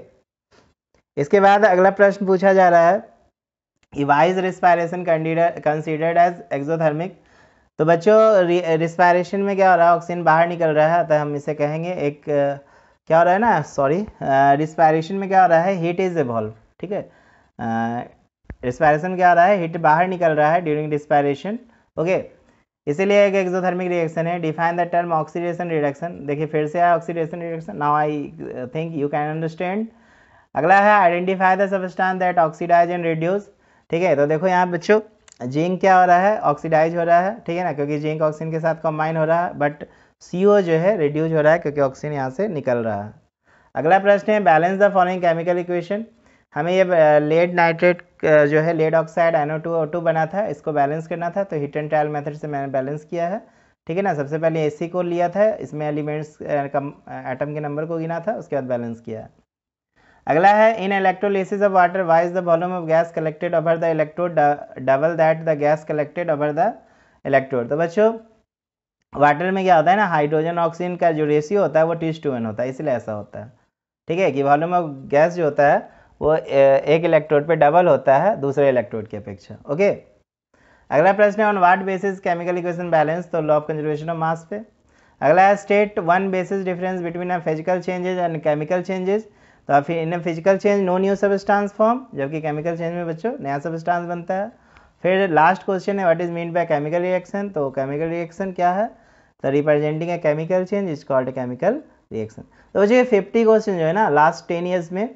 इसके बाद अगला प्रश्न पूछा जा रहा है why is respiration considered as exothermic तो बच्चों रिस्पायरेशन में क्या हो रहा है ऑक्सीजन बाहर निकल रहा है तो हम इसे कहेंगे एक क्या हो रहा है ना सॉरी रिस्पायरेशन में क्या हो रहा है हीट इज इवॉल्व ठीक है रिस्पायरेशन क्या हो रहा है हीट बाहर निकल रहा है ड्यूरिंग रिस्पायरेशन ओके okay. इसीलिए एक एक्सोथर्मिक रिएक्शन है define the term oxidation reduction देखिए फिर से आया oxidation reduction now I think you can understand अगला है identify the substance that oxidise and reduce ठीक है तो देखो यहाँ बच्चों जिंक क्या हो रहा है ऑक्सीडाइज हो रहा है ठीक है ना क्योंकि जिंक ऑक्सीजन के साथ कंबाइन हो रहा है बट सी जो है रिड्यूज हो रहा है क्योंकि ऑक्सीजन यहाँ से निकल रहा है अगला प्रश्न है balance the following chemical equation हमें ये लेड नाइट्रेट जो है lead oxide two O two बना था इसको बैलेंस करना था तो हिट एंड ट्रायल मेथड से मैंने बैलेंस किया है ठीक है ना सबसे पहले सी को लिया था इसमें एलिमेंट्स कम एटम के नंबर को गिना था उसके बाद बैलेंस किया है अगला है in electrolysis of water why is the volume of gas collected over the electrode double that the gas collected over the electrode तो बच्चों वाटर में क्या होता है ना हाइड्रोजन ऑक्सीजन का जो रेशियो होता है वो टीज टू वन होता है इसलिए ऐसा होता है ठीक है कि वॉल्यूम ऑफ गैस जो होता है वो एक इलेक्ट्रोड पे डबल होता है दूसरे इलेक्ट्रोड की अपेक्षा ओके अगला प्रश्न है on what basis chemical equation balance तो law of conservation of mass पे अगला है state one basis difference between a physical changes and chemical changes तो आप in a physical change no new substance form जबकि केमिकल चेंज में बच्चों नया सबस्टांस बनता है फिर लास्ट क्वेश्चन है what is mean by chemical reaction तो केमिकल रिएक्शन क्या है तो representing a chemical change is called chemical reaction तो बच्चे फिफ्टी क्वेश्चन जो है ना लास्ट टेन ईयर्स में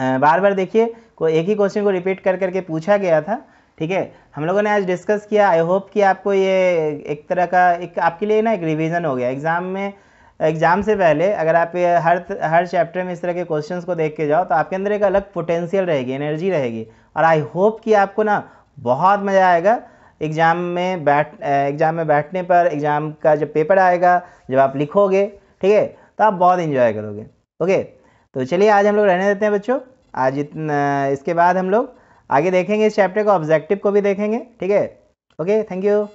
बार बार देखिए को एक ही क्वेश्चन को रिपीट कर करके पूछा गया था ठीक है हम लोगों ने आज डिस्कस किया आई होप कि आपको ये एक तरह का एक आपके लिए ना एक रिवीजन हो गया एग्ज़ाम में एग्ज़ाम से पहले अगर आप हर हर चैप्टर में इस तरह के क्वेश्चंस को देख के जाओ तो आपके अंदर एक अलग पोटेंशियल रहेगी एनर्जी रहेगी और आई होप कि आपको ना बहुत मज़ा आएगा एग्ज़ाम में बैठ एग्ज़ाम में बैठने पर एग्ज़ाम का जब पेपर आएगा जब आप लिखोगे ठीक है तो आप बहुत इन्जॉय करोगे ओके तो चलिए आज हम लोग रहने देते हैं बच्चों आज इतना इसके बाद हम लोग आगे देखेंगे इस चैप्टर को ऑब्जेक्टिव को भी देखेंगे ठीक है ओके थैंक यू